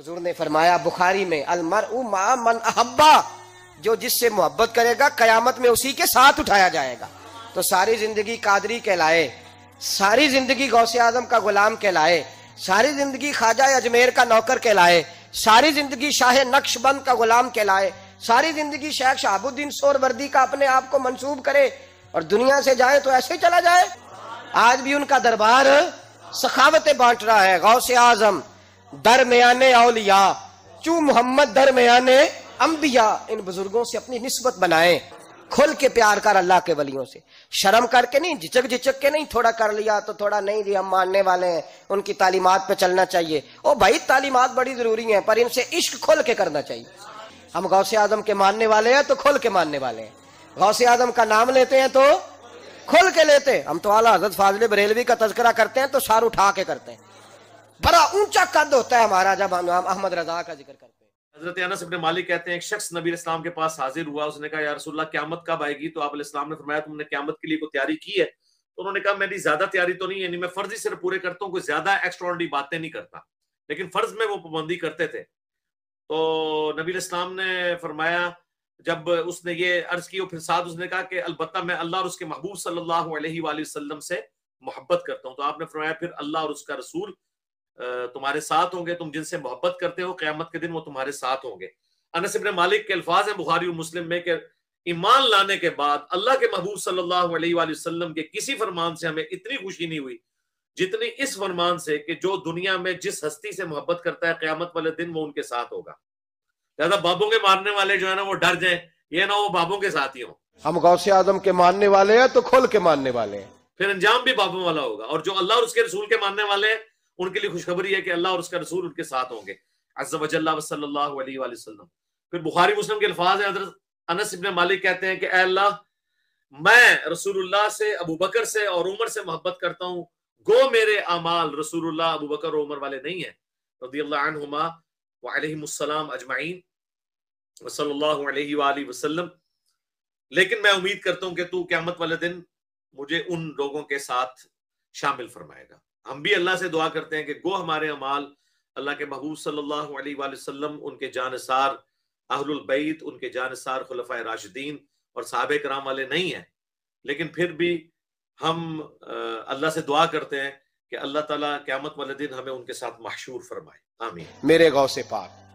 हजूर ने फरमाया बुखारी में अलमर मन अहब्बा जो जिससे मोहब्बत करेगा कयामत में उसी के साथ उठाया जाएगा तो सारी जिंदगी कादरी कहलाए सारी जिंदगी गौसे आजम का गुलाम कहलाए सारी जिंदगी ख्वाजा अजमेर का नौकर कहलाए सारी जिंदगी शाह नक्शबंद का गुलाम कहलाए सारी जिंदगी शेख शहाबुद्दीन सोरवर्दी का अपने आप को मंसूब करे और दुनिया से जाए तो ऐसे ही चला जाए आज भी उनका दरबार सखावतें बांट रहा है गौसे आजम दरमयान औलिया चू मोहम्मद दरमयाने अम्बिया इन बुजुर्गों से अपनी नस्बत बनाए खुल के प्यार कर अल्लाह के वलियों से शर्म करके नहीं झिझक झिझक के नहीं थोड़ा कर लिया तो थोड़ा नहीं जी हम मानने वाले हैं उनकी तालीमत पे चलना चाहिए ओ भाई तालीमत बड़ी जरूरी है पर इनसे इश्क खुल के करना चाहिए हम गौसे आजम के मानने वाले हैं तो खुल के मानने वाले हैं गौसे आजम का नाम लेते हैं तो खुल के लेते हम तो आला हजरत फाजल बरेलवी का तस्करा करते हैं तो सार उठा के करते हैं बड़ा ऊंचा कद होता है हमारा जब हम अहमद रजा का जिक्र करते हैं हजरत अनस इब्ने मालिक कहते हैं एक शख्स नबी इस्लाम के पास हाजिर हुआ उसने कहा यार रसूलल्लाह क्यामत कब आएगी तो आप इस्लाम ने फरमाया तुमने क्यामत के लिए कोई तैयारी की है तो उन्होंने कहा मेरी ज्यादा तैयारी तो नहीं है नहीं मैं फर्जी सिर्फ पूरे करता हूँ कोई ज्यादा एक्स्ट्रॉर्डनरी बातें नहीं करता लेकिन फर्ज में वो पाबंदी करते थे तो नबी इस्लाम ने फरमाया जब उसने ये अर्ज की और फिर साथ उसने कहा कि अलबत् मैं अल्लाह और उसके महबूब सल्लल्लाहु अलैहि वसल्लम से मोहब्बत करता हूँ तो आपने फरमाया फिर अल्लाह और उसका रसूल तुम्हारे साथ होंगे तुम जिनसे मोहब्बत करते हो क्यामत के दिन वो तुम्हारे साथ होंगे अनस इब्न मालिक के अल्फाज हैं बुखारी और मुस्लिम में कि ईमान लाने के बाद अल्लाह के महबूब सल्लल्लाहु अलैहि वसल्लम के किसी फरमान से हमें इतनी खुशी नहीं हुई जितनी इस फरमान से कि जो दुनिया में जिस हस्ती से मोहब्बत करता है क्यामत वाले दिन वो उनके साथ होगा ज्यादा बाबों के मारने वाले जो है ना वो डर जाए ये ना वो बाबों के साथ ही हो हम गौसे आजम के मानने वाले हैं तो खोल के मानने वाले हैं फिर अंजाम भी बाबों वाला होगा और जो अल्लाह और उसके रसूल के मानने वाले हैं उनके लिए खुशखबरी है कि अल्लाह और उसका रसूल उनके साथ होंगे फिर बुखारी मुस्लिम के अल्फाज हैं मालिक कहते हैं कि अल्लाह मैं रसूलुल्लाह से अबू बकर से और उमर से मोहब्बत करता हूँ गो मेरे अमाल रसूलुल्लाह अबू बकर उमर वाले नहीं है रदील्लामा अजमाइन वसल्ला वसलम लेकिन मैं उम्मीद करता हूँ कि तू क्यामत वाले दिन मुझे उन लोगों के साथ शामिल फरमाएगा हम भी अल्लाह से दुआ करते हैं कि गो हमारे अमाल अल्लाह के महबूब सल्लल्लाहु अलैहि वसल्लम उनके जानसार बैत उनके जानसार खुलफा राशिदीन और साहब कराम वाले नहीं हैं लेकिन फिर भी हम अल्लाह से दुआ करते हैं कि अल्लाह ताला क्यामत वाले दिन हमें उनके साथ मशहूर फरमाए आमीन मेरे गौ से पाक